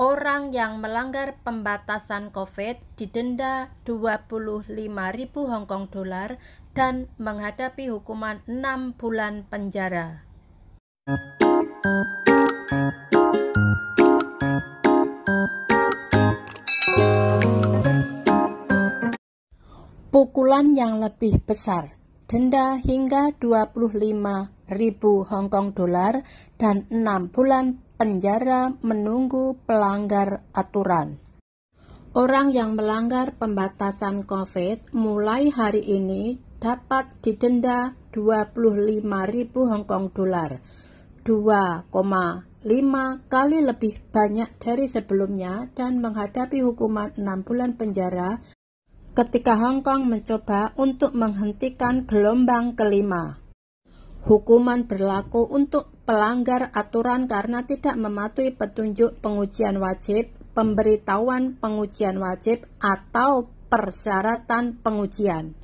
orang yang melanggar pembatasan COVID didenda 25.000 Hong Kong dolar dan menghadapi hukuman enam bulan penjara. Pukulan yang lebih besar, denda hingga 25 ribu Hongkong dolar dan enam bulan penjara menunggu pelanggar aturan. Orang yang melanggar pembatasan COVID mulai hari ini dapat didenda 25.000 Hongkong dolar, 2,5 kali lebih banyak dari sebelumnya dan menghadapi hukuman enam bulan penjara ketika Hongkong mencoba untuk menghentikan gelombang kelima. Hukuman berlaku untuk pelanggar aturan karena tidak mematuhi petunjuk pengujian wajib, pemberitahuan pengujian wajib, atau persyaratan pengujian.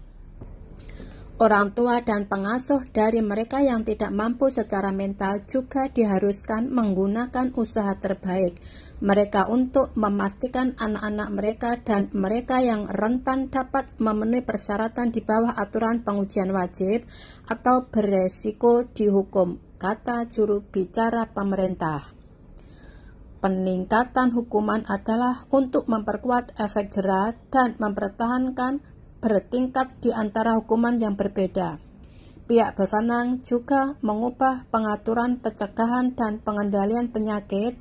Orang tua dan pengasuh dari mereka yang tidak mampu secara mental juga diharuskan menggunakan usaha terbaik mereka untuk memastikan anak-anak mereka dan mereka yang rentan dapat memenuhi persyaratan di bawah aturan pengujian wajib atau beresiko dihukum, kata juru bicara pemerintah. Peningkatan hukuman adalah untuk memperkuat efek jerah dan mempertahankan bertingkat di antara hukuman yang berbeda. Pihak berwenang juga mengubah pengaturan pencegahan dan pengendalian penyakit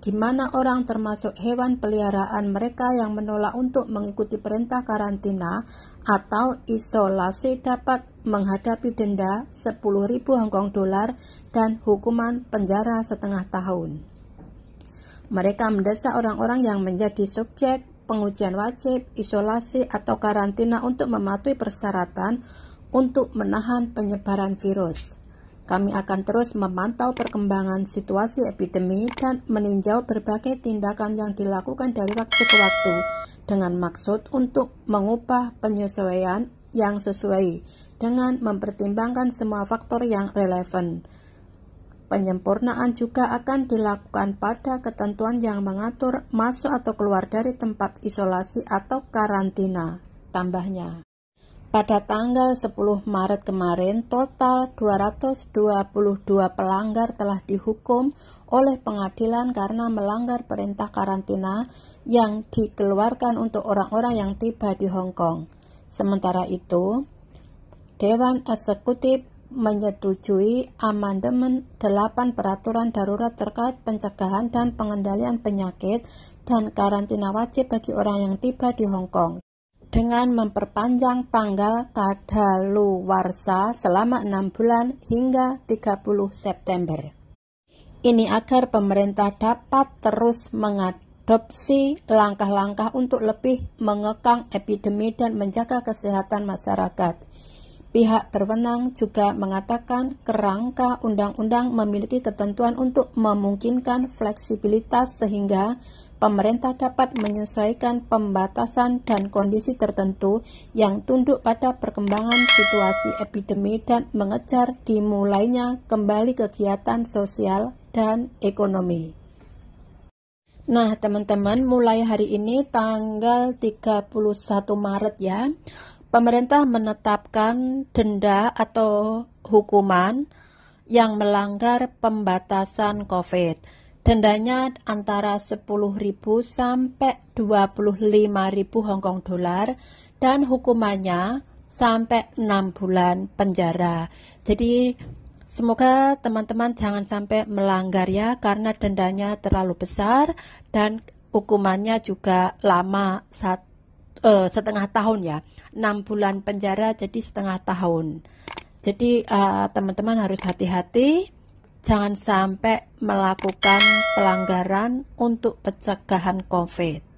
di mana orang termasuk hewan peliharaan mereka yang menolak untuk mengikuti perintah karantina atau isolasi dapat menghadapi denda 10.000 Kong dolar dan hukuman penjara setengah tahun. Mereka mendesak orang-orang yang menjadi subjek pengujian wajib, isolasi, atau karantina untuk mematuhi persyaratan untuk menahan penyebaran virus. Kami akan terus memantau perkembangan situasi epidemi dan meninjau berbagai tindakan yang dilakukan dari waktu ke waktu dengan maksud untuk mengubah penyesuaian yang sesuai dengan mempertimbangkan semua faktor yang relevan. Penyempurnaan juga akan dilakukan pada ketentuan yang mengatur masuk atau keluar dari tempat isolasi atau karantina, tambahnya. Pada tanggal 10 Maret kemarin, total 222 pelanggar telah dihukum oleh pengadilan karena melanggar perintah karantina yang dikeluarkan untuk orang-orang yang tiba di Hong Kong. Sementara itu, Dewan Eksekutif menyetujui amandemen 8 peraturan darurat terkait pencegahan dan pengendalian penyakit dan karantina wajib bagi orang yang tiba di Hong Kong dengan memperpanjang tanggal kadaluwarsa selama 6 bulan hingga 30 September. Ini agar pemerintah dapat terus mengadopsi langkah-langkah untuk lebih mengekang epidemi dan menjaga kesehatan masyarakat. Pihak berwenang juga mengatakan kerangka undang-undang memiliki ketentuan untuk memungkinkan fleksibilitas sehingga pemerintah dapat menyesuaikan pembatasan dan kondisi tertentu yang tunduk pada perkembangan situasi epidemi dan mengejar dimulainya kembali kegiatan sosial dan ekonomi. Nah, teman-teman, mulai hari ini tanggal 31 Maret ya pemerintah menetapkan denda atau hukuman yang melanggar pembatasan COVID. Dendanya antara 10.000 sampai 25.000 Hong Kong dolar dan hukumannya sampai 6 bulan penjara. Jadi semoga teman-teman jangan sampai melanggar ya karena dendanya terlalu besar dan hukumannya juga lama 1 uh, setengah tahun ya, enam bulan penjara jadi setengah tahun. Jadi eh, teman-teman uh, teman -teman harus hati-hati, jangan sampai melakukan pelanggaran untuk pencegahan COVID.